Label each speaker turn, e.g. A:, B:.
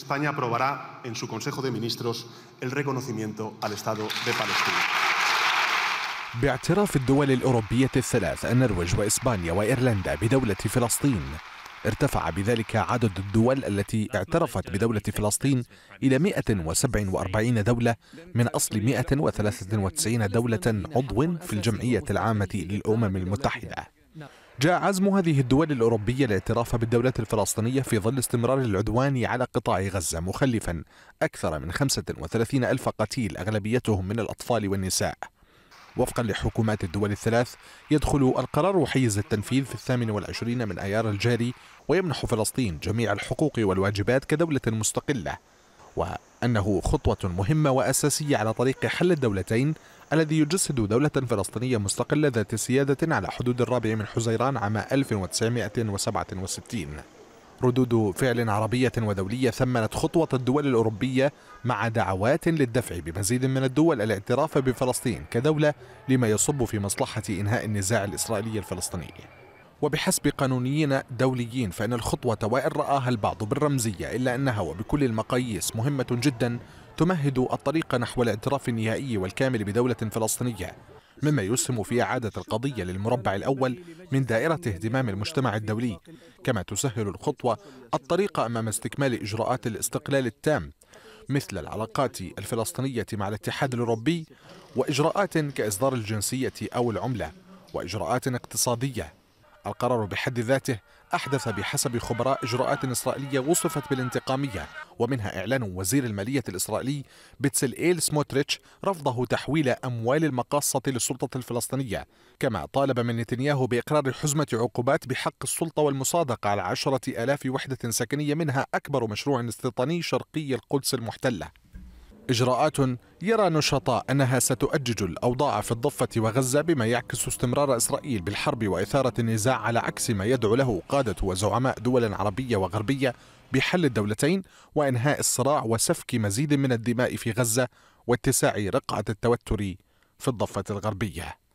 A: España aprobará en su Consejo de Ministros el reconocimiento al Estado de Palestina. باعتراف الدول الأوروبية الثلاث النرويج وإسبانيا وإيرلندا بدولة فلسطين ارتفع بذلك عدد الدول التي اعترفت بدولة فلسطين إلى 147 دولة من أصل 193 دولة عضو في الجمعية العامة للأمم المتحدة جاء عزم هذه الدول الأوروبية الاعتراف بالدولة الفلسطينية في ظل استمرار العدوان على قطاع غزة مخلفا أكثر من 35 ألف قتيل أغلبيتهم من الأطفال والنساء وفقا لحكومات الدول الثلاث يدخل القرار حيز التنفيذ في الثامن والعشرين من أيار الجاري ويمنح فلسطين جميع الحقوق والواجبات كدولة مستقلة وأنه خطوة مهمة وأساسية على طريق حل الدولتين الذي يجسد دولة فلسطينية مستقلة ذات سيادة على حدود الرابع من حزيران عام 1967 ردود فعل عربية ودولية ثمنت خطوة الدول الأوروبية مع دعوات للدفع بمزيد من الدول الاعتراف بفلسطين كدولة لما يصب في مصلحة إنهاء النزاع الإسرائيلي الفلسطيني وبحسب قانونيين دوليين فإن الخطوة وإن رآها البعض بالرمزية إلا أنها وبكل المقاييس مهمة جدا تمهد الطريق نحو الاعتراف النهائي والكامل بدولة فلسطينية مما يسهم في إعادة القضية للمربع الأول من دائرة اهتمام المجتمع الدولي كما تسهل الخطوة الطريق أمام استكمال إجراءات الاستقلال التام مثل العلاقات الفلسطينية مع الاتحاد الأوروبي وإجراءات كإصدار الجنسية أو العملة وإجراءات اقتصادية القرار بحد ذاته أحدث بحسب خبراء إجراءات إسرائيلية وصفت بالانتقامية ومنها إعلان وزير المالية الإسرائيلي بيتسل إيل سموتريتش رفضه تحويل أموال المقاصة للسلطة الفلسطينية كما طالب من نتنياهو بإقرار حزمة عقوبات بحق السلطة والمصادقة على عشرة آلاف وحدة سكنية منها أكبر مشروع استيطاني شرقي القدس المحتلة إجراءات يرى نشطاء أنها ستؤجج الأوضاع في الضفة وغزة بما يعكس استمرار إسرائيل بالحرب وإثارة النزاع على عكس ما يدعو له قادة وزعماء دول عربية وغربية بحل الدولتين وإنهاء الصراع وسفك مزيد من الدماء في غزة واتساع رقعة التوتر في الضفة الغربية